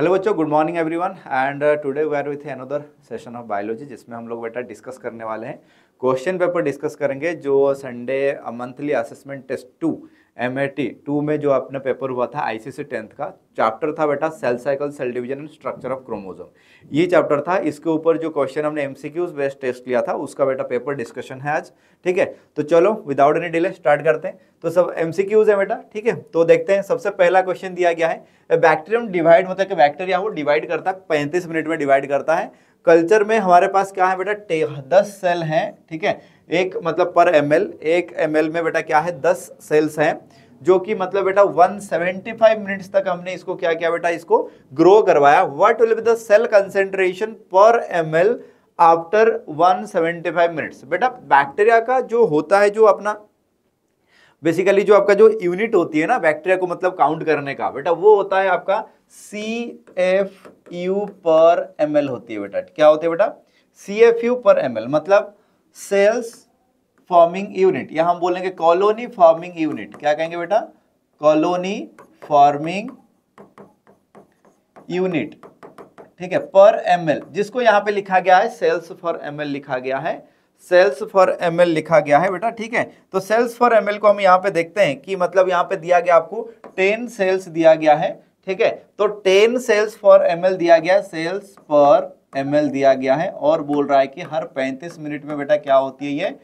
Hello बच्चों good morning everyone and today we are with another session of biology जिसमें हम लोग बेटा डिस्कस करने वाले हैं क्वेश्चन पेपर डिस्कस करेंगे जो Sunday monthly assessment test two M two में जो अपना पेपर हुआ था आई सी टेंथ का चैप्टर था बेटा cell cycle cell division and structure of chromosome ये चैप्टर था इसके ऊपर जो क्वेश्चन हमने एम सी बेस्ट टेस्ट लिया था उसका बेटा पेपर डिस्कशन है आज ठीक है तो चलो विदाउट एनी डिले स्टार्ट करते हैं तो सब एम सी है बेटा ठीक है तो देखते हैं सबसे पहला क्वेश्चन दिया गया है बैक्टीरियम डिवाइड मतलब कि बैक्टीरिया वो डिवाइड करता है पैंतीस मिनट में डिवाइड करता है कल्चर में हमारे पास क्या है बेटा दस सेल हैं ठीक है एक मतलब पर एम एक एम में बेटा क्या है दस सेल्स हैं जो कि मतलब बेटा 175 मिनट्स तक हमने इसको क्या किया बेटा इसको ग्रो करवाया what will be the cell concentration per M after 175 minutes बेटा बैक्टीरिया का जो होता है जो अपना बेसिकली जो आपका जो यूनिट होती है ना बैक्टीरिया को मतलब काउंट करने का बेटा वो होता है आपका C F U per M होती है बेटा क्या होती है बेटा C F U per M मतलब सेल्स फॉर्मिंग यूनिट या हम बोलेंगे कॉलोनी फॉर्मिंग यूनिट क्या कहेंगे बेटा कॉलोनी फॉर्मिंग यूनिट ठीक है पर एम जिसको यहां पे लिखा गया है सेल्स फॉर एम लिखा गया है सेल्स फॉर एम लिखा गया है बेटा ठीक है तो सेल्स फॉर एम को हम यहाँ पे देखते हैं कि मतलब यहाँ पे दिया गया आपको टेन सेल्स दिया गया है ठीक है तो टेन सेल्स फॉर एम दिया गया सेल्स फॉर एम दिया गया है और बोल रहा है कि हर 35 मिनट में बेटा क्या होती है ये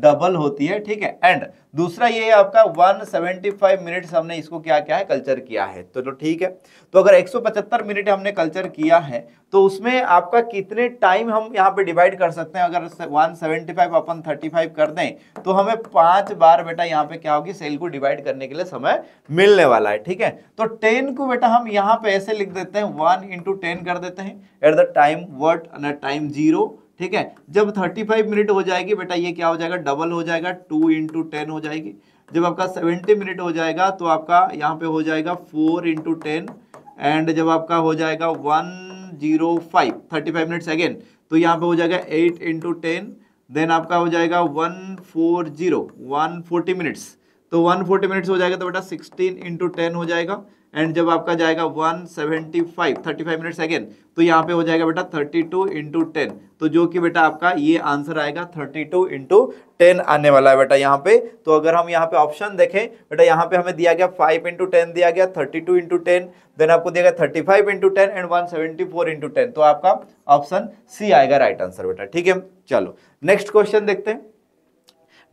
डबल होती है ठीक है एंड दूसरा ये है आपका 175 मिनट हमने इसको क्या क्या है कल्चर किया है तो ठीक है तो अगर 175 मिनट हमने कल्चर किया है तो उसमें आपका कितने टाइम हम यहाँ पे डिवाइड कर सकते हैं अगर 175 अपन 35 कर दें तो हमें पांच बार बेटा यहाँ पे क्या होगी सेल को डिवाइड करने के लिए समय मिलने वाला है ठीक है तो टेन को बेटा हम यहाँ पे ऐसे लिख देते हैं वन इंटू कर देते हैं at the time what time zero ठीक है जब 35 मिनट हो जाएगी बेटा ये क्या हो जाएगा डबल हो जाएगा टू इंटू टेन हो जाएगी जब आपका 70 मिनट हो जाएगा तो आपका यहाँ पे हो जाएगा फोर इंटू टेन एंड जब आपका हो जाएगा one zero five thirty five minutes again तो यहाँ पे हो जाएगा एट इंटू टेन देन आपका हो जाएगा one four zero one forty minutes तो वन फोर्टी मिनट्स हो जाएगा तो बेटा सिक्सटीन इंटू टेन हो जाएगा एंड जब आपका जाएगा 175 35 मिनट्स अगेन तो यहाँ पे हो जाएगा बेटा 32 टू इंटू टेन तो जो कि बेटा आपका ये आंसर आएगा 32 टू इंटू टेन आने वाला है बेटा यहाँ पे तो अगर हम यहाँ पे ऑप्शन देखें बेटा यहाँ पे हमें दिया गया 5 इंटू टेन दिया गया 32 टू इंटू टेन देन आपको दिया गया 35 five into ten and one seventy four into ten तो आपका ऑप्शन सी आएगा राइट आंसर बेटा ठीक है चलो नेक्स्ट क्वेश्चन देखते हैं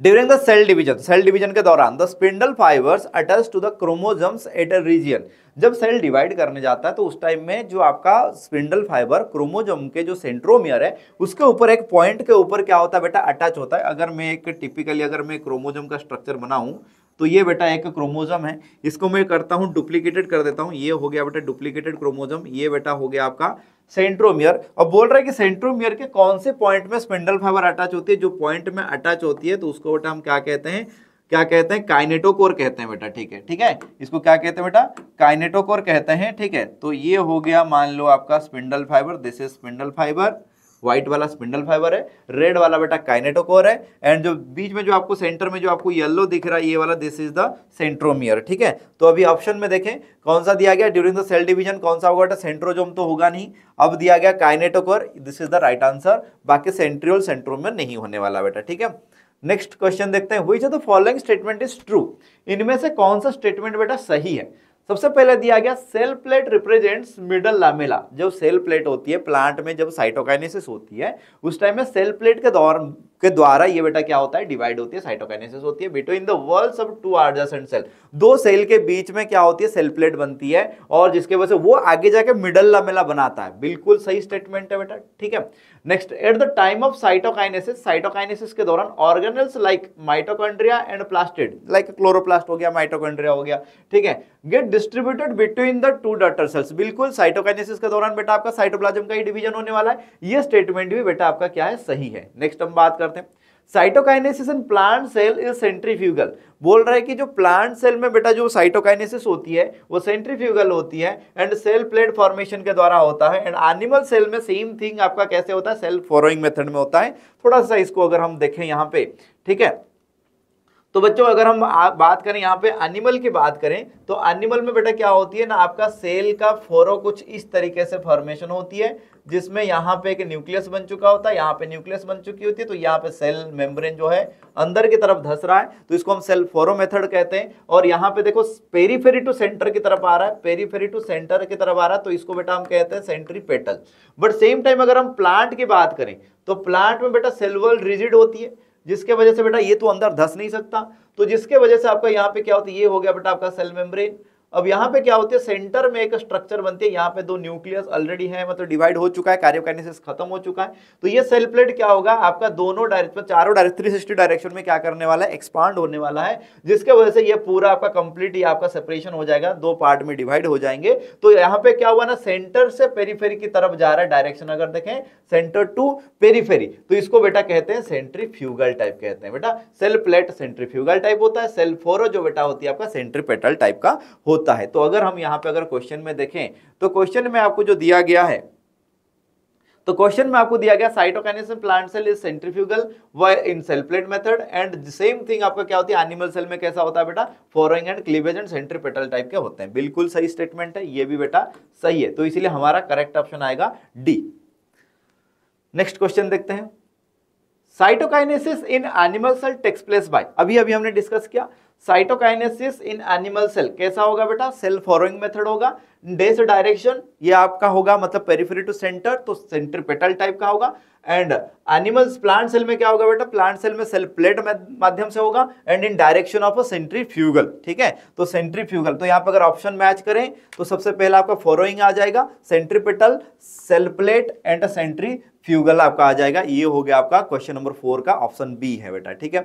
during the cell division cell division के दौरान the spindle fibres attach to the chromosomes at a region जब सेल डिवाइड करने जाता है तो उस टाइम में जो आपका स्पिंडल फाइबर क्रोमोजम के जो सेंट्रोमियर है उसके ऊपर एक पॉइंट के ऊपर क्या होता है बेटा अटैच होता है अगर मैं एक टिपिकली अगर मैं क्रोमोजम का स्ट्रक्चर बनाऊँ तो ये बेटा एक क्रोमोजम है इसको मैं करता हूँ डुप्लीकेटेड कर देता हूँ ये हो गया बेटा डुप्लीकेटेड क्रोमोजम ये बेटा हो गया आपका सेंट्रोमियर और बोल रहा है कि सेंट्रोमियर के कौन से पॉइंट में स्पिंडल फाइबर अटैच होती है जो पॉइंट में अटैच होती है तो उसको बेटा हम क्या कहते हैं क्या कहते हैं काइनेटोकोर कहते हैं बेटा ठीक है ठीक है इसको क्या कहते हैं बेटा काइनेटोकोर कहते हैं ठीक है तो ये हो गया मान लो आपका spindle fibre this is spindle fibre white वाला स्पिंडल फाइबर है रेड वाला बेटा काइनेटोकोर है एंड जो बीच में जो आपको सेंटर में जो आपको येलो दिख रहा है ये वाला दिस इज द सेंट्रोमियर ठीक है तो अभी ऑप्शन में देखें कौन सा दिया गया ड्यूरिंग द सेल डिवीजन कौन सा होगा बेटा सेंट्रोजोम तो होगा नहीं अब दिया गया kinetochore this is the right answer बाकी सेंट्रियोल सेंट्रोमियर नहीं होने वाला बेटा ठीक है नेक्स्ट क्वेश्चन देखते हैं which the following statement is true इनमें से कौन सा स्टेटमेंट बेटा सही है सबसे पहले दिया गया cell plate represents middle lamella जो सेल प्लेट होती है प्लांट में जब साइटोकाइनेसिस होती है उस टाइम में सेल प्लेट के दौरान के द्वारा ये बेटा क्या होता है डिवाइड होती है साइटोकाइनेसिस होती है between the walls of two adjacent cell दो सेल के बीच में क्या होती है सेल प्लेट बनती है और जिसके वजह से वो आगे जाके मिडल लमेला बनाता है बिल्कुल सही स्टेटमेंट है बेटा ठीक है next at the time of cytokinesis cytokinesis के दौरान organelles like mitochondria and plastid like chloroplast हो गया माइटोकॉन्ड्रिया हो गया ठीक है get distributed between the two daughter cells बिल्कुल साइटोकाइनेसिस के दौरान बेटा आपका साइटोप्लाज्म का ही डिवीजन होने वाला है ये स्टेटमेंट भी बेटा आपका क्या है सही है नेक्स्ट हम बात कर करते हैं cytokinesis in plant cell is centrifugal बोल रहा है कि जो प्लांट सेल में बेटा जो साइटोकाइनेसिस होती है वो सेंट्रीफ्यूगल होती है एंड सेल प्लेट फॉर्मेशन के द्वारा होता है एंड एनिमल सेल में सेम थिंग आपका कैसे होता है सेल फॉरोइंग मेथड में होता है थोड़ा सा इसको अगर हम देखें यहाँ पे ठीक है तो बच्चों अगर हम बात करें यहाँ पे एनिमल की बात करें तो एनिमल में बेटा क्या होती है ना आपका सेल का फोरो कुछ इस तरीके से फॉर्मेशन होती है जिसमें यहाँ पे एक न्यूक्लियस बन चुका होता है यहाँ पे न्यूक्लियस बन चुकी होती है तो यहाँ पे सेल मेम्ब्रेन जो है अंदर की तरफ धस रहा है तो इसको हम सेल फोरो मेथड कहते हैं और यहाँ पे देखो पेरीफेरी टू सेंटर की तरफ आ रहा है पेरीफेरी टू सेंटर की तरफ आ रहा है तो इसको बेटा हम कहते हैं centripetal but same time अगर हम प्लांट की बात करें तो प्लांट में बेटा सेलवल रिजिड होती है जिसके वजह से बेटा ये तो अंदर धस नहीं सकता तो जिसके वजह से आपका यहाँ पे क्या होता है ये हो गया बेटा आपका सेल मेम्ब्रेन अब यहाँ पे क्या होती है सेंटर में एक स्ट्रक्चर बनती है यहाँ पे दो न्यूक्लियस ऑलरेडी है मतलब डिवाइड हो चुका है कार्योकाइनेसिस खत्म हो चुका है तो ये सेल प्लेट क्या होगा आपका दोनों डायरेक्शन मतलब चारों डायरेक्ट थ्री सिक्सटी डायरेक्शन में क्या करने वाला है एक्सपांड होने वाला है जिसके वजह से ये पूरा आपका कंप्लीट ही आपका सेपरेशन हो जाएगा दो पार्ट में डिवाइड हो जाएंगे तो यहाँ पे क्या हुआ ना सेंटर से पेरीफेरी की तरफ जा रहा है डायरेक्शन अगर देखें सेंटर टू पेरीफेरी तो इसको बेटा कहते हैं सेंट्रीफ्यूगल टाइप कहते हैं बेटा सेल प्लेट सेंट्रीफ्यूगल टाइप होता है सेल फोरो जो बेटा होती है आपका सेंट्रीपेटल टाइप का होता होता है तो अगर हम यहाँ पे अगर क्वेश्चन में देखें तो क्वेश्चन में आपको जो दिया गया है तो क्वेश्चन में आपको दिया गया cytokinesis plant cell is centrifugal व in cell plate method and same thing आपका क्या होती है एनिमल सेल में कैसा होता है बेटा furrowing and cleavage and centripetal type के होते हैं बिल्कुल सही स्टेटमेंट है ये भी बेटा सही है तो इसीलिए हमारा करेक्ट ऑप्शन आएगा डी नेक्स्ट क्वेश्चन देखते हैं cytokinesis in animal cell takes place by अभी अभी हमने डिस्कस किया साइटोकाइनेसिस इन एनिमल सेल कैसा होगा बेटा सेल फॉलोइंग मेथड होगा डेस डायरेक्शन ये आपका होगा मतलब पेरिफेरी टू सेंटर तो सेंटर पेटल टाइप का होगा एंड एनिमल्स प्लांट सेल में क्या होगा बेटा प्लांट सेल में सेल प्लेट माध्यम से होगा and in direction of a fugal ठीक है तो फ्यूगल तो यहाँ पर अगर ऑप्शन मैच करें तो सबसे पहला आपका फॉलोइंग आ जाएगा centripetal cell plate and fugal आपका आ जाएगा ये हो गया आपका क्वेश्चन नंबर फोर का ऑप्शन बी है बेटा ठीक है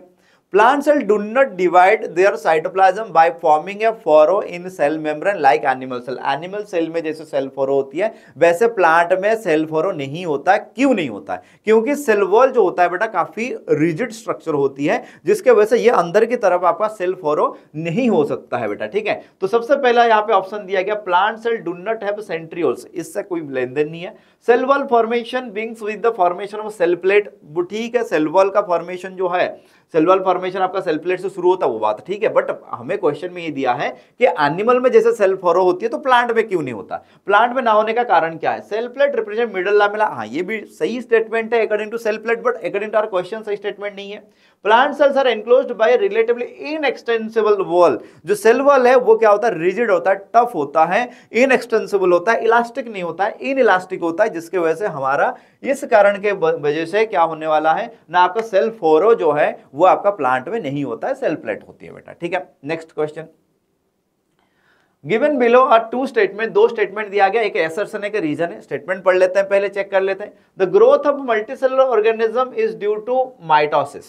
plant cell do not divide their cytoplasm by forming a furrow in cell membrane like animal cell animal cell में जैसे सेल फोरो होती है वैसे प्लांट में सेल फोरो नहीं होता क्यों नहीं होता है क्योंकि सेल वॉल जो होता है बेटा काफ़ी रिजिड स्ट्रक्चर होती है जिसके वजह से ये अंदर की तरफ आपका सेल फोरो नहीं हो सकता है बेटा ठीक है तो सबसे पहला यहाँ पे ऑप्शन दिया गया plant cell do not have centrioles इससे कोई लेन देन नहीं है cell wall formation begins with the formation of cell plate वो ठीक है सेल वॉल का फॉर्मेशन जो है सेल वॉल फॉर्मेशन आपका सेल प्लेट से शुरू होता है वो बात ठीक है बट हमें क्वेश्चन में ये दिया है कि एनिमल में जैसे सेल फॉरो होती है तो प्लांट में क्यों नहीं होता प्लांट में ना होने का कारण क्या है cell plate represent middle lamella हाँ ये भी सही स्टेटमेंट है according to cell plate but according to our question सही स्टेटमेंट नहीं है plant cells are enclose by relatively inextensible wall जो सेल वॉल है वो क्या होता है रिजिड होता है टफ होता है इनएक्सटेंसिबल होता है इलास्टिक नहीं होता है इन इलास्टिक होता है जिसके वजह से हमारा इस कारण के वजह से क्या होने वाला है ना आपका सेल फोरो जो है वो वो आपका प्लांट में नहीं होता है सेल प्लेट होती है बेटा ठीक है next question given below are two statement दो स्टेटमेंट दिया गया एक एसरसन है एक रीजन है स्टेटमेंट पढ़ लेते हैं पहले चेक कर लेते हैं the growth of multicellular organism is due to mitosis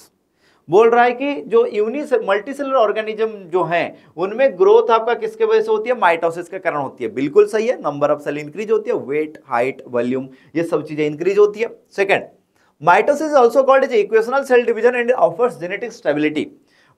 बोल रहा है कि जो यूनिस मल्टीसेलर ऑर्गेनिज्म जो हैं उनमें ग्रोथ आपका किसके वजह से होती है माइटोसिस के कारण होती है बिल्कुल सही है नंबर ऑफ सेल इंक्रीज होती है वेट हाइट वॉल्यूम ये सब चीजें इंक्रीज होती है second mitosis is also called is equational cell division and offers genetic stability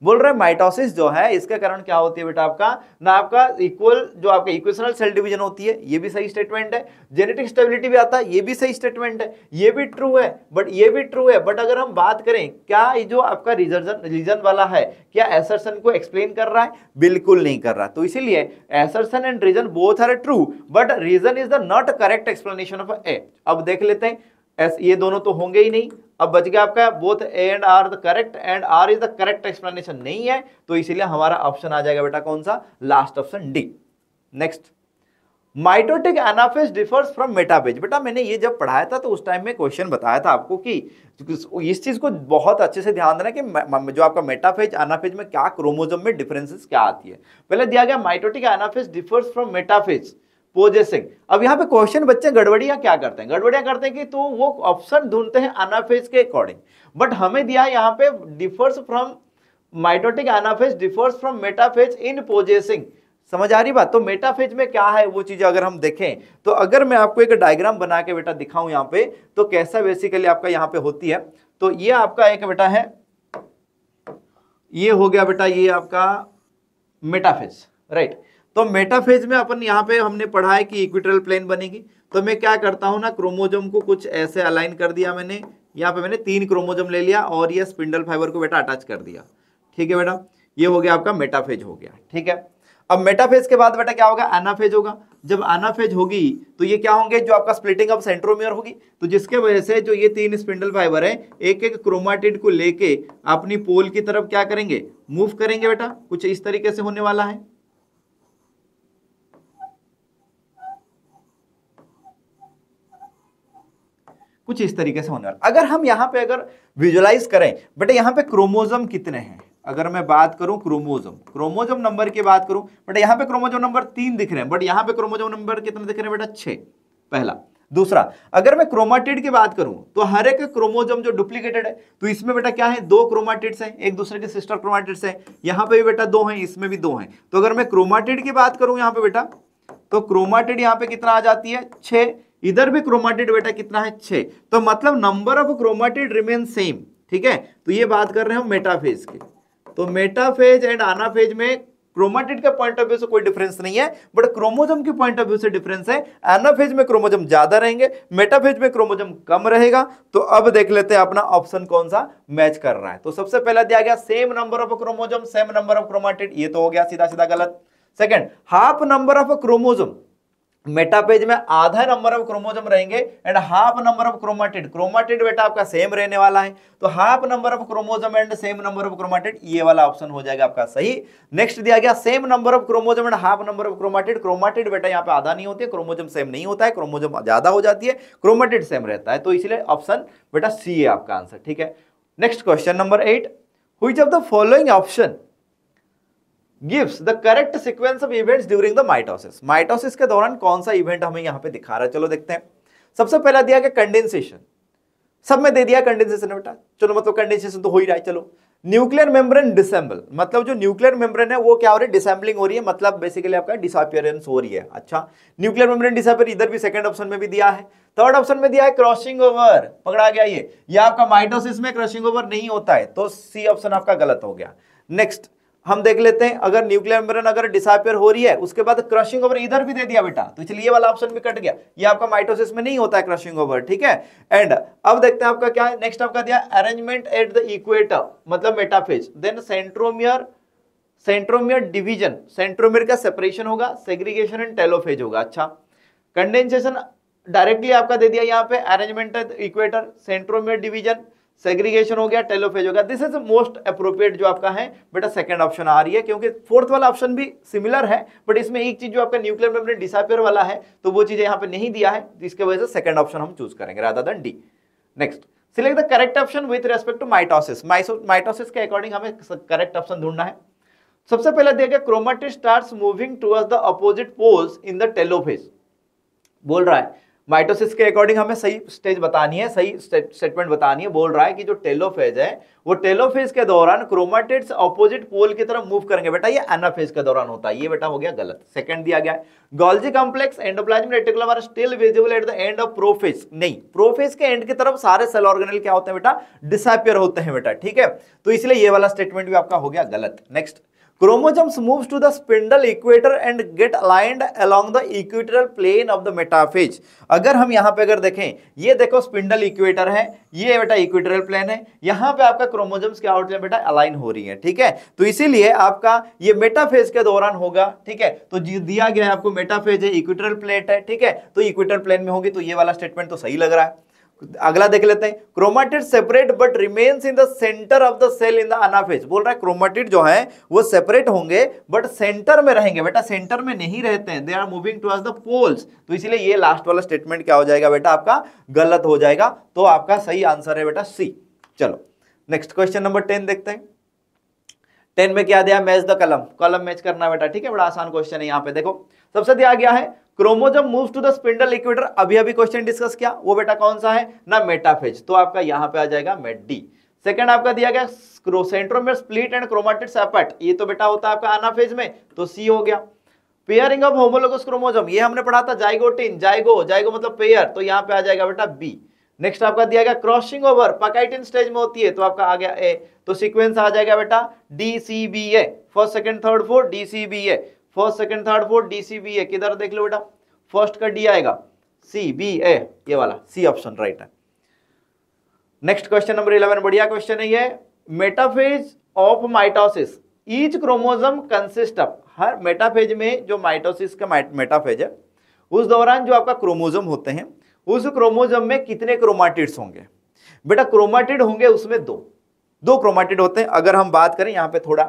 बोल रहे हैं माइटोसिस जो है इसके कारण क्या होती है बेटा आपका ना आपका इक्वल जो आपका इक्वेशनल सेल डिवीजन होती है ये भी सही स्टेटमेंट है जेनेटिक स्टेबिलिटी भी आता है ये भी सही स्टेटमेंट है ये भी ट्रू है बट ये भी ट्रू है बट अगर हम बात करें क्या ये जो आपका रिजर्जन रिजन वाला है क्या एसरसन को एक्सप्लेन कर रहा है बिल्कुल नहीं कर रहा तो इसीलिए assertion and reason both are true but reason is the not correct explanation of A अब देख लेते हैं एस ये दोनों तो होंगे ही नहीं अब बच गया आपका both A and R the correct and R is the correct explanation नहीं है तो इसीलिए हमारा ऑप्शन आ जाएगा बेटा कौन सा last option D next mitotic anaphase differs from metaphase बेटा मैंने ये जब पढ़ाया था तो उस टाइम में क्वेश्चन बताया था आपको कि इस चीज़ को बहुत अच्छे से ध्यान देना कि जो आपका मेटाफेज एनाफेज में क्या क्रोमोजोम में डिफरेंसेस क्या आती है पहले दिया गया mitotic anaphase differs from metaphase possessing अब यहाँ पे क्वेश्चन बच्चे गड़बड़ियाँ क्या करते हैं गड़बड़ियाँ करते हैं कि तो वो ऑप्शन ढूंढते हैं अनाफेज के अकॉर्डिंग बट हमें दिया यहाँ पे differs from mitotic anaphase differs from metaphase in possessing समझ आ रही बात तो मेटाफेज में क्या है वो चीज़ अगर हम देखें तो अगर मैं आपको एक डायग्राम बना के बेटा दिखाऊं यहाँ पे तो कैसा बेसिकली आपका यहाँ पे होती है तो ये आपका एक बेटा है ये हो गया बेटा ये आपका मेटाफेज राइट तो मेटाफेज में अपन यहाँ पे हमने पढ़ा है कि इक्विटरल प्लेन बनेगी तो मैं क्या करता हूँ ना क्रोमोजोम को कुछ ऐसे अलाइन कर दिया मैंने यहाँ पे मैंने तीन क्रोमोजोम ले लिया और ये स्पिंडल फाइबर को बेटा अटैच कर दिया ठीक है बेटा ये हो गया आपका मेटाफेज हो गया ठीक है अब मेटाफेज के बाद बेटा क्या होगा एनाफेज होगा जब एनाफेज होगी तो ये क्या होंगे जो आपका स्प्लिटिंग ऑफ सेंट्रोमियर होगी तो जिसके वजह से जो ये तीन स्पिंडल फाइबर है एक एक क्रोमाटिड को लेके अपनी पोल की तरफ क्या करेंगे मूव करेंगे बेटा कुछ इस तरीके से होने वाला है कुछ इस तरीके से होने वाला अगर हम यहाँ पे अगर विजुअलाइज करें बेटे यहाँ पे क्रोमोजम कितने हैं अगर मैं बात करूं क्रोमोजम क्रोमोजम नंबर की बात करूं बट यहाँ पे क्रोमोजम नंबर तीन दिख रहे हैं बट यहाँ पे क्रोमोजम नंबर कितने दिख रहे हैं बेटा छह पहला दूसरा अगर मैं क्रोमाटिड की बात करूं तो हर एक क्रोमोजम जो डुप्लीकेटेड है तो इसमें बेटा क्या है दो क्रोमाटिड्स हैं एक दूसरे के सिस्टर क्रोमाटिड्स हैं यहां पे भी बेटा दो हैं इसमें भी दो हैं तो अगर मैं क्रोमाटिड की बात करूं यहाँ पे बेटा तो क्रोमाटिड यहाँ पे कितना आ जाती है छह इधर भी क्रोमाटिड बेटा कितना है छे तो मतलब number of chromatid remain same ठीक है तो ये बात कर रहे हैं हम मेटाफेज की तो मेटाफेज एंड आनाफेज में क्रोमाटिड के पॉइंट ऑफ व्यू से कोई डिफरेंस नहीं है बट क्रोमोजम के पॉइंट ऑफ व्यू से डिफरेंस है एनाफेज में क्रोमोजम ज्यादा रहेंगे मेटाफेज में क्रोमोजम कम रहेगा तो अब देख लेते हैं अपना ऑप्शन कौन सा मैच कर रहा है तो सबसे पहला दिया गया same number of chromosome same number of chromatid ये तो हो गया सीधा सीधा गलत second half number of chromosome metaphase में आधा नंबर ऑफ क्रोमोजम रहेंगे and half number of chromatid chromatid बेटा आपका सेम रहने वाला है तो half number of chromosome and same number of chromatid ये वाला ऑप्शन हो जाएगा आपका सही नेक्स्ट दिया गया same number of chromosome and half number of chromatid chromatid बेटा यहाँ पे आधा नहीं होती है सेम नहीं होता है क्रोमोजम ज्यादा हो जाती है क्रोमाटिड सेम रहता है तो इसलिए ऑप्शन बेटा सी है आपका आंसर ठीक है next question number eight which of the following option gives the correct sequence of event during the mitosis mitosis के दौरान कौन सा इवेंट हमें यहां पर दिखा रहा है चलो देखते हैं सबसे पहला दिया गया कंडेंसेशन सब में दे दिया कंडेंसेशन बेटा चलो मतलब कंडेंसेशन तो हो ही रहा है चलो न्यूक्लियर मेम्ब्रेन डिसेंबल मतलब जो न्यूक्लियर मेम्ब्रेन है वो क्या हो रही है डिसेंबलिंग हो रही है मतलब बेसिकली आपका डिसअपियरेंस हो रही है अच्छा न्यूक्लियर मेम्ब्रेन डिसअपियर इधर भी सेकंड ऑप्शन में भी दिया है थर्ड ऑप्शन में दिया है क्रॉसिंग ओवर पकड़ा गया ये या आपका माइटोसिस में क्रॉसिंग ओवर नहीं होता है तो सी ऑप्शन आपका गलत हो गया नेक्स्ट हम देख लेते हैं अगर न्यूक्लियर मेम्ब्रेन अगर डिसापियर हो रही है उसके बाद क्रशिंग ओवर इधर भी दे दिया बेटा तो इसलिए वाला ऑप्शन भी कट गया ये आपका माइटोसिस में नहीं होता है क्रशिंग ओवर ठीक है एंड अब देखते हैं आपका क्या है नेक्स्ट आपका दिया अरेंजमेंट एट द इक्वेटर मतलब metaphase then centromere centromere division centromere का सेपरेशन होगा सेग्रीगेशन एंड टेलोफेज होगा अच्छा कंडेंसेशन डायरेक्टली आपका दे दिया यहाँ पे arrangement at equator centromere division segregation हो गया टेलोफेज हो गया दिस इज मोस्ट अप्रोप्रिएट जो आपका है बेटा सेकंड ऑप्शन आ रही है क्योंकि फोर्थ वाला ऑप्शन भी सिमिलर है बट इसमें एक चीज जो आपका न्यूक्लियर मेम्ब्रेन डिसअपियर वाला है तो वो चीज यहाँ पे नहीं दिया है तो इसके वजह से सेकंड ऑप्शन हम चूज करेंगे rather than D next select the correct option with respect to mitosis mitosis के अकॉर्डिंग हमें करेक्ट ऑप्शन ढूंढना है सबसे पहले देखिए chromatid start moving towards the opposite poles in the telophase बोल रहा है माइटोसिस के अकॉर्डिंग हमें सही स्टेज बतानी है सही स्टेटमेंट बतानी है बोल रहा है कि जो टेलोफेज है वो टेलोफेज के दौरान क्रोमाटिड्स ऑपोजिट पोल की तरफ मूव करेंगे बेटा ये एनाफेज के दौरान होता है ये बेटा हो गया गलत सेकंड दिया गया Golgi complex endoplasm reticulum are still visible at the end of prophase नहीं प्रोफेज के एंड की तरफ सारे सेल ऑर्गेनेल क्या होते हैं बेटा डिसअपियर होते हैं बेटा ठीक है तो इसलिए ये वाला स्टेटमेंट भी आपका हो गया गलत next Chromosomes moves to the spindle equator and get aligned along the equatorial plane of the metaphase. अगर हम यहाँ पे अगर देखें ये देखो स्पिंडल इक्वेटर है ये बेटा इक्वेटरल प्लेन है यहाँ पे आपका क्रोमोजम्स के आउटलेट बेटा अलाइन हो रही है ठीक है तो इसीलिए आपका ये मेटाफेज के दौरान होगा ठीक है तो दिया गया है आपको मेटाफेज है इक्वेटरल प्लेट है ठीक है तो इक्वेटर प्लेन में होगी तो ये वाला स्टेटमेंट तो सही लग रहा है अगला देख लेते हैं chromatid separate but remains in the centre of the cell in the anaphase बोल रहा है क्रोमाटिड जो है वो सेपरेट होंगे बट सेंटर में रहेंगे बेटा सेंटर में नहीं रहते हैं they are moving to the poles तो इसलिए ये लास्ट वाला स्टेटमेंट क्या हो जाएगा बेटा आपका गलत हो जाएगा तो आपका सही आंसर है बेटा सी चलो नेक्स्ट क्वेश्चन नंबर टेन देखते हैं टेन में क्या दिया मैच द कलम कलम मैच करना बेटा ठीक है बड़ा आसान क्वेश्चन है यहाँ पे देखो सबसे दिया गया है chromosome move to the spindle equator अभी अभी क्वेश्चन डिस्कस किया वो बेटा कौन सा है ना मेटाफेज तो आपका यहां पे आ जाएगा मेट डी सेकंड आपका दिया गया centromere split and chromatid separate ये तो बेटा होता है आपका अनाफेज में तो सी हो गया पेयरिंग ऑफ होमोलोगस क्रोमोजम ये हमने पढ़ा था जाइगोटिन जाइगो जाइगो मतलब पेयर तो यहां पे आ जाएगा बेटा बी नेक्स्ट आपका दिया गया क्रॉसिंग ओवर पकाइटिन स्टेज में होती है तो आपका आ गया ए तो सीक्वेंस आ जाएगा बेटा D C B A first second third fourth D C B A first second third fourth D C B A किधर देख लो बेटा फर्स्ट का डी आएगा सी बी ए ये वाला सी ऑप्शन राइट है नेक्स्ट क्वेश्चन नंबर इलेवन बढ़िया question है ये metaphase of mitosis each chromosome consist of हर मेटाफेज में जो माइटोसिस का मेटाफेज है उस दौरान जो आपका क्रोमोजम होते हैं उस क्रोमोजम में कितने क्रोमाटिड्स होंगे बेटा क्रोमाटिड होंगे उसमें दो दो क्रोमाटिड होते हैं अगर हम बात करें यहाँ पे थोड़ा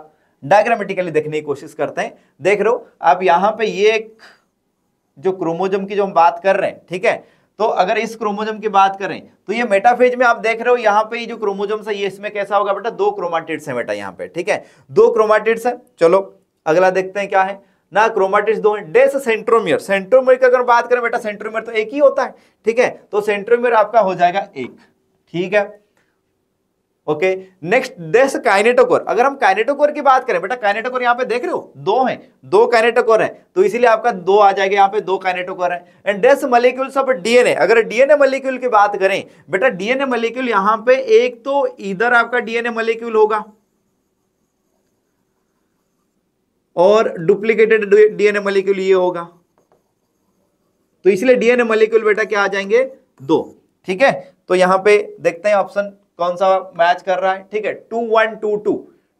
डायग्रामेटिकली देखने की कोशिश करते हैं देख रहे हो आप यहां पे ये एक जो क्रोमोजम की जो हम बात कर रहे हैं ठीक है तो अगर इस क्रोमोजम की बात करें तो ये मेटाफेज में आप देख रहे हो यहां पे जो क्रोमोजम है ये इसमें कैसा होगा बेटा दो क्रोमाटिड्स है बेटा यहाँ पे ठीक है दो क्रोमाटिड्स है चलो अगला देखते हैं क्या है ना क्रोमाटिड्स दो हैं डेस सेंट्रोमियर सेंट्रोमियर की अगर बात करें बेटा सेंट्रोमियर तो एक ही होता है ठीक है तो सेंट्रोमियर आपका हो जाएगा एक ठीक है ओके नेक्स्ट दिस काइनेटोकोर अगर हम काइनेटोकोर की बात करें बेटा काइनेटोकोर यहाँ पे देख रहे हो दो हैं दो काइनेटोकोर हैं तो इसीलिए आपका दो आ जाएगा यहाँ पे दो काइनेटोकोर हैं एंड डेस मलिक्यूल सब डीएनए अगर डीएनए मलिक्यूल की बात करें बेटा डीएनए मलिक्यूल यहाँ पे एक तो इधर आपका डीएनए मलिक्यूल होगा और डुप्लीकेटेड डीएनए मलिक्यूल ये होगा तो इसलिए डीएनए मलिक्यूल बेटा क्या आ जाएंगे दो ठीक है तो यहां पे देखते हैं ऑप्शन कौन सा मैच कर रहा है ठीक है two one two two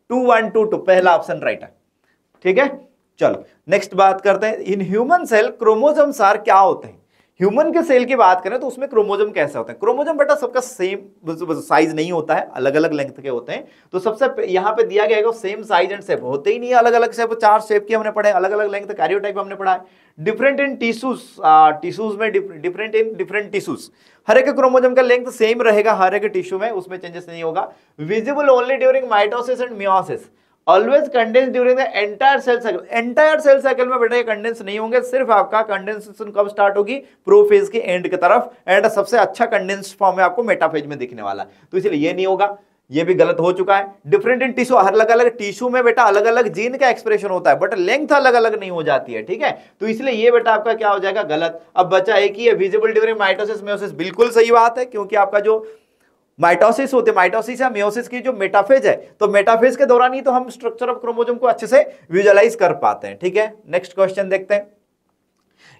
two one two two पहला ऑप्शन राइट है ठीक है चलो नेक्स्ट बात करते हैं in human cell chromosomes are क्या होते हैं ह्यूमन के सेल की बात करें तो उसमें क्रोमोजम कैसे होते हैं क्रोमोजम बेटा सबका मतलब सेम साइज नहीं होता है अलग अलग लेंथ के होते हैं तो सबसे यहाँ पे दिया गया है सेम साइज एंड सेप होते ही नहीं है अलग अलग सेप चार सेप के हमने पढ़े अलग अलग लेंथ टाइप हमने पढ़ा है डिफरेंट इन टिश्यूज टिश्यूज में डिफरेंट इन डिफरेंट टिश्यूज हर एक क्रोमोजम का लेंथ सेम रहेगा हर एक टिश्यू में उसमें चेंजेस नहीं होगा visible only during mitosis and meiosis always condense during the entire cell cycle entire cell cycle में बेटा ये कंडेंस नहीं होंगे सिर्फ आपका कंडेंसेशन कब स्टार्ट होगी प्रोफेज के एंड की तरफ एंड सबसे अच्छा कंडेंस फॉर्म है आपको मेटाफेज में दिखने वाला तो इसलिए ये नहीं होगा ये भी गलत हो चुका है डिफरेंट इन टिश्यू हर अलग अलग टिश्यू में बेटा अलग अलग जीन का एक्सप्रेशन होता है बट लेंथ अलग अलग नहीं हो जाती है ठीक है तो इसलिए ये बेटा आपका क्या हो जाएगा गलत अब बचा है कि ये विजिबल ड्यूरिंग माइटोसिस मेयोसिस बिल्कुल सही बात है क्योंकि आपका जो माइटोसिस होते माइटोसिस या मियोसिस की जो मेटाफेज है तो मेटाफेज के दौरान ही तो हम स्ट्रक्चर ऑफ क्रोमोजोम को अच्छे से विजुअलाइज कर पाते हैं ठीक है नेक्स्ट क्वेश्चन देखते हैं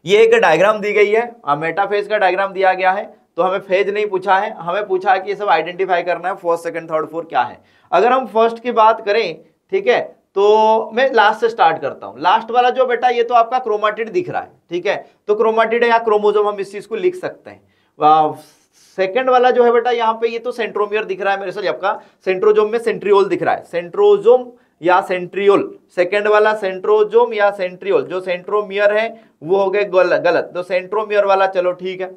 ये एक डायग्राम दी गई है मेटाफेज का डायग्राम दिया गया है तो हमें फेज नहीं पूछा है हमें पूछा है कि ये सब आइडेंटिफाई करना है फर्स्ट सेकंड थर्ड फोर्थ क्या है अगर हम फर्स्ट की बात करें ठीक है तो मैं लास्ट से स्टार्ट करता हूं लास्ट वाला जो बेटा ये तो आपका क्रोमाटिड दिख रहा है ठीक है तो क्रोमाटिड या क्रोमोजोम हम इस चीज को लिख सकते हैं सेकंड वाला जो है बेटा यहाँ पे ये तो सेंट्रोमियर दिख रहा है मेरे सॉरी आपका सेंट्रोजोम में सेंट्रियोल दिख रहा है सेंट्रोजोम या सेंट्रियोल सेकंड वाला सेंट्रोजोम या सेंट्रियोल जो सेंट्रोमियर है वो हो गए गल, गलत तो सेंट्रोमियर वाला चलो ठीक है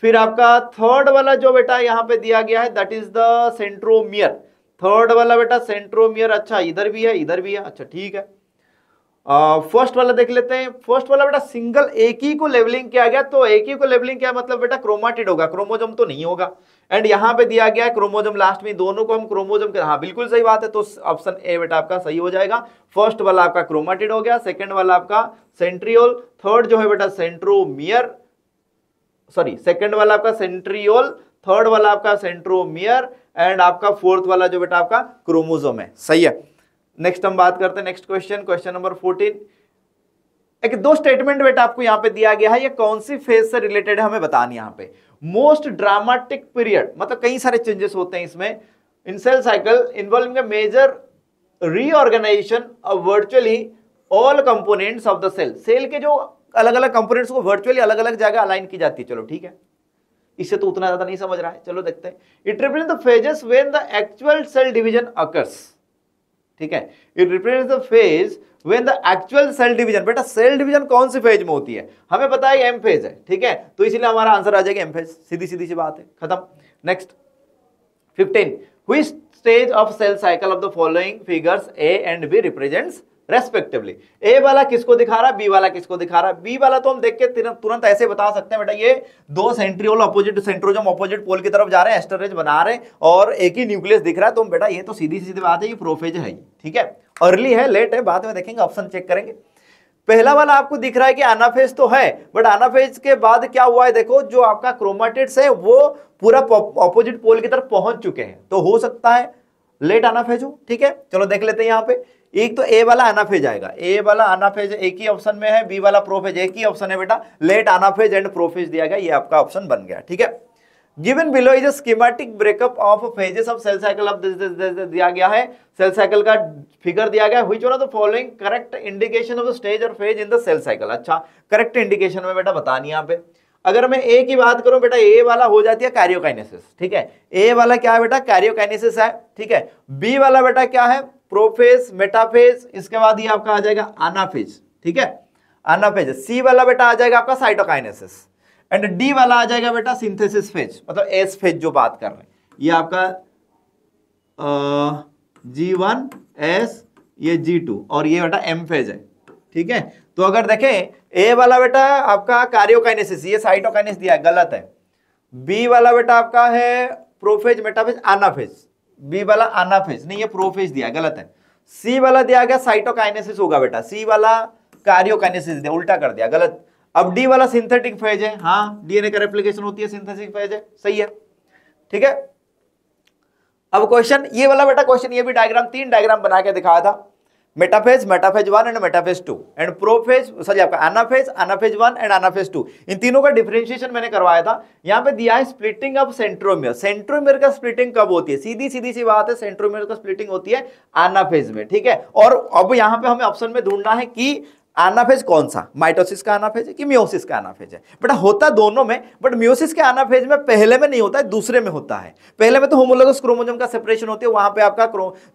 फिर आपका थर्ड वाला जो बेटा यहाँ पे दिया गया है that is the centromere third वाला बेटा सेंट्रोमियर अच्छा इधर भी है इधर भी है अच्छा ठीक है फर्स्ट वाला देख लेते हैं फर्स्ट वाला बेटा सिंगल एक ही को लेवलिंग किया गया तो एक ही को लेवलिंग क्या मतलब बेटा क्रोमाटिड होगा क्रोमोजम तो नहीं होगा एंड यहाँ पे दिया गया क्रोमोजम लास्ट में दोनों को हम क्रोमोजम कर हाँ बिल्कुल सही बात है तो ऑप्शन ए बेटा आपका सही हो जाएगा फर्स्ट वाला आपका क्रोमाटिड हो गया सेकेंड वाला आपका सेंट्रियोल थर्ड जो है बेटा सेंट्रोमियर सॉरी सेकेंड वाला आपका सेंट्रियोल थर्ड वाला आपका सेंट्रोमियर एंड आपका फोर्थ वाला जो बेटा आपका क्रोमोजोम है सही है नेक्स्ट हम बात करते हैं next question question number fourteen एक दो स्टेटमेंट बेटा आपको यहां पे दिया गया है ये कौन सी फेज से रिलेटेड है हमें बतानी यहां पे मोस्ट ड्रामेटिक पीरियड मतलब कई सारे चेंजेस होते हैं इसमें in cell cycle involving major reorganisation of virtually all components of the cell cell के जो अलग अलग कंपोनेंट्स को वर्चुअली अलग अलग जगह अलाइन की जाती है चलो ठीक है इसे तो उतना ज्यादा नहीं समझ रहा है चलो देखते हैं it represent the phases when the actual cell division occurs ठीक है it represent the phase when the actual cell division बेटा सेल डिवीजन कौन सी फेज में होती है हमें पता है एम फेज है ठीक है तो इसलिए हमारा आंसर आ जाएगा एम फेज सीधी सीधी सी बात है खत्म नेक्स्ट फिफ्टीन हुई stage of cell cycle of the following figures A and B represents respectively A वाला किसको दिखा रहा है बी वाला किसको दिखा रहा है बी वाला तो हम देख के तुरंत ऐसे बता सकते हैं बेटा ये दो centriole opposite centrosome opposite pole की तरफ जा रहे हैं एस्टरेज बना रहे हैं और एक ही न्यूक्लियस दिख रहा है तो बेटा ये तो सीधी सीधी बात है ये प्रोफेज है ठीक है अर्ली है लेट है बाद में देखेंगे ऑप्शन चेक करेंगे पहला वाला आपको दिख रहा है कि अनाफेज तो है बट अनाफेज के बाद क्या हुआ है देखो जो आपका क्रोमाटिड्स है वो पूरा ऑपोजिट पोल की तरफ पहुंच चुके हैं तो हो सकता है लेट आना हो ठीक है चलो देख लेते हैं यहां पे एक तो ए वाला अनाफेज आएगा ए वाला अनाफेज एक ही ऑप्शन में है बी वाला प्रोफेज एक ही ऑप्शन है बेटा लेट अनाफेज एंड प्रोफेज दिया गया ये आपका ऑप्शन बन गया ठीक है given below is schematic breakup of phases of cell cycle दिया गया है सेल साइकिल का फिगर दिया गया हुई तो following correct indication of the stage और phase in the cell cycle अच्छा करेक्ट इंडिकेशन में बेटा बता नहीं यहाँ पे अगर मैं ए की बात करूं बेटा ए वाला हो जाती है कैरियोकाइनेसिस ठीक है ए वाला क्या है बेटा कैरियोकाइनेसिस है ठीक है बी वाला बेटा क्या है प्रोफेज मेटाफेज इसके बाद ही आपका आ जाएगा आनाफेज ठीक है आनाफेज सी वाला बेटा आ जाएगा आपका साइटोकाइनेसिस एंड डी वाला आ जाएगा बेटा सिंथेसिस फेज मतलब एस फेज जो बात कर रहे हैं ये आपका जी वन एस ये जी टू और ये बेटा एम फेज है ठीक है तो अगर देखें ए वाला बेटा आपका कार्योकाइनेसिस ये साइटोकाइनेस दिया है गलत है बी वाला बेटा आपका है प्रोफेज मेटाफेज आनाफेज बी वाला अनाफेज नहीं ये प्रोफेज दिया गलत है सी वाला दिया गया साइटोकाइनेसिस होगा बेटा सी वाला कार्योकाइनेसिस दिया उल्टा कर दिया गलत अब डी वाला सिंथेटिक फेज है हाँ डीएनए का रेप्लिकेशन होती है सिंथेटिक फेज है सही है ठीक है अब क्वेश्चन ये वाला बेटा क्वेश्चन ये भी डायग्राम तीन डायग्राम बना के दिखाया था metaphase metaphase one and metaphase two and prophase sorry आपका anaphase anaphase one and anaphase two इन तीनों का डिफ्रेंशिएशन मैंने करवाया था यहाँ पे दिया है स्प्लिटिंग ऑफ सेंट्रोमियर सेंट्रोमियर का स्प्लिटिंग कब होती है सीधी सीधी सी बात है सेंट्रोमियर का स्प्लिटिंग होती है एनाफेज में ठीक है और अब यहाँ पे हमें ऑप्शन में ढूंढना है कि आनाफेज कौन सा माइटोसिस का आनाफेज है कि म्योसिस का आनाफेज है बट होता दोनों में बट म्योसिस के आनाफेज में पहले में नहीं होता है दूसरे में होता है पहले में तो होमोलोगस क्रोमोजम का सेपरेशन होती है वहां पे आपका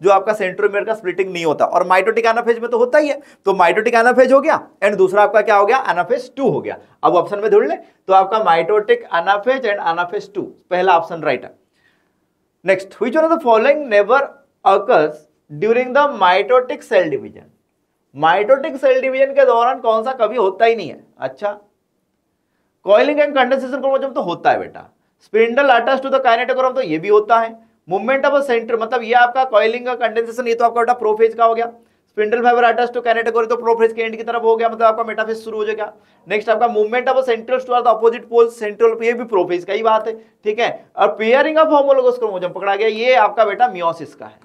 जो आपका सेंट्रोमेर का स्प्लिटिंग नहीं होता और माइटोटिक आनाफेज में तो होता ही है तो माइटोटिक आनाफेज हो गया एंड दूसरा आपका क्या हो गया अनाफेज टू हो गया अब ऑप्शन में ढूंढ ले तो आपका mitotic anaphase and anaphase two पहला ऑप्शन राइट है नेक्स्ट हुई जो following never occurs during the mitotic cell division mitotic cell division के दौरान कौन सा कभी होता ही नहीं है अच्छा कॉइलिंग एंड कंडेंसेशन क्रोमोजोम तो होता है बेटा spindle attach to the kinetochore तो ये भी होता है मूवमेंट ऑफ सेंटर मतलब ये आपका कॉइलिंग का कंडेंसेशन ये तो आपका बेटा प्रोफेज का हो गया spindle fibre attach to kinetochore तो प्रोफेज के एंड की तरफ हो गया मतलब आपका मेटाफेज शुरू हो जाएगा नेक्स्ट आपका movement of central to the opposite pole central ये भी प्रोफेज का ही बात है ठीक है और पेयरिंग ऑफ होमोलोगस क्रोमोजोम पकड़ा गया ये आपका बेटा मियोसिस का है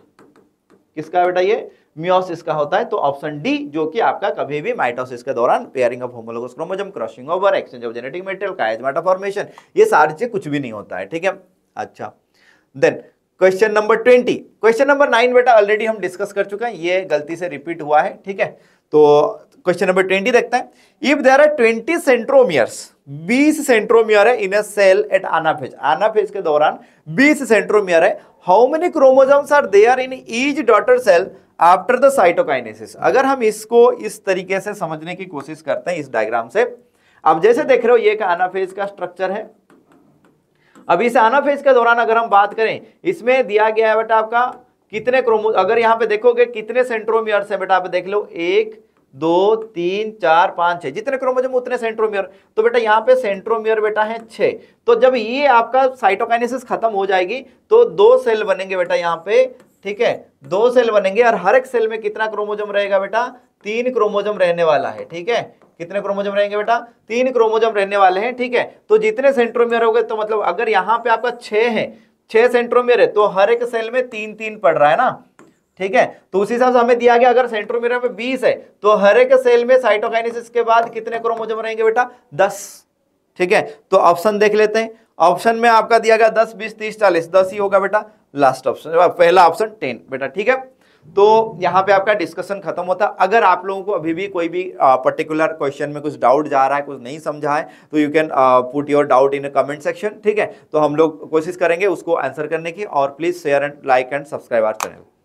किसका बेटा ये मियोसिस का होता है तो ऑप्शन डी जो कि आपका कभी भी माइटोसिस के दौरान pairing of homologous chromosome crossing over exchange of genetic material chiasmata formation ये सारी चीज कुछ भी नहीं होता है ठीक है अच्छा then question number twenty question number nine बेटा ऑलरेडी हम डिस्कस कर चुके हैं ये गलती से रिपीट हुआ है ठीक है तो क्वेश्चन नंबर ट्वेंटी देखते हैं if there are twenty centromeres बीस सेंट्रोमियर है in a cell at anaphase phase के दौरान बीस सेंट्रोमियर है how many chromosomes are are in each daughter cell after the cytokinesis अगर हम इसको इस तरीके से समझने की कोशिश करते हैं इस डायग्राम से अब जैसे देख रहे हो ये का आनाफेज का स्ट्रक्चर है अब इस फेज के दौरान अगर हम बात करें इसमें दिया गया है बेटा आपका कितने क्रोमो अगर यहाँ पे देखोगे कितने सेंट्रोमियर्स है बेटा आप देख लो एक दो तीन चार पांच छह जितने क्रोमोजोम उतने सेंट्रोमियर तो बेटा यहाँ पे सेंट्रोमियर बेटा है छह तो जब ये आपका साइटोकाइनेसिस खत्म हो जाएगी तो दो सेल बनेंगे बेटा यहाँ पे ठीक है दो सेल बनेंगे और हर एक सेल में कितना क्रोमोजोम रहेगा बेटा तीन क्रोमोजम रहने वाला है ठीक है कितने क्रोमोजम रहेंगे बेटा तीन क्रोमोजम रहने वाले हैं ठीक है तो जितने सेंट्रोमियर हो गए तो मतलब अगर यहाँ पे आपका छह है छह सेंट्रोमियर है तो हर एक सेल में तीन तीन पड़ रहा है ना ठीक है तो उसी हिसाब से हमें दिया गया अगर सेंट्रोमियर में बीस है तो हर एक सेल में साइटोकाइनेसिस के बाद कितने क्रोमोजम रहेंगे बेटा दस ठीक है तो ऑप्शन देख लेते हैं ऑप्शन में आपका दिया गया दस बीस तीस चालीस दस ही होगा बेटा लास्ट ऑप्शन पहला ऑप्शन टेन बेटा ठीक है तो यहाँ पे आपका डिस्कशन खत्म होता है अगर आप लोगों को अभी भी कोई भी पर्टिकुलर क्वेश्चन में कुछ डाउट जा रहा है कुछ नहीं समझा है तो you can put your doubt in a comment section ठीक है तो हम लोग कोशिश करेंगे उसको आंसर करने की और please share and like and subscribe our channel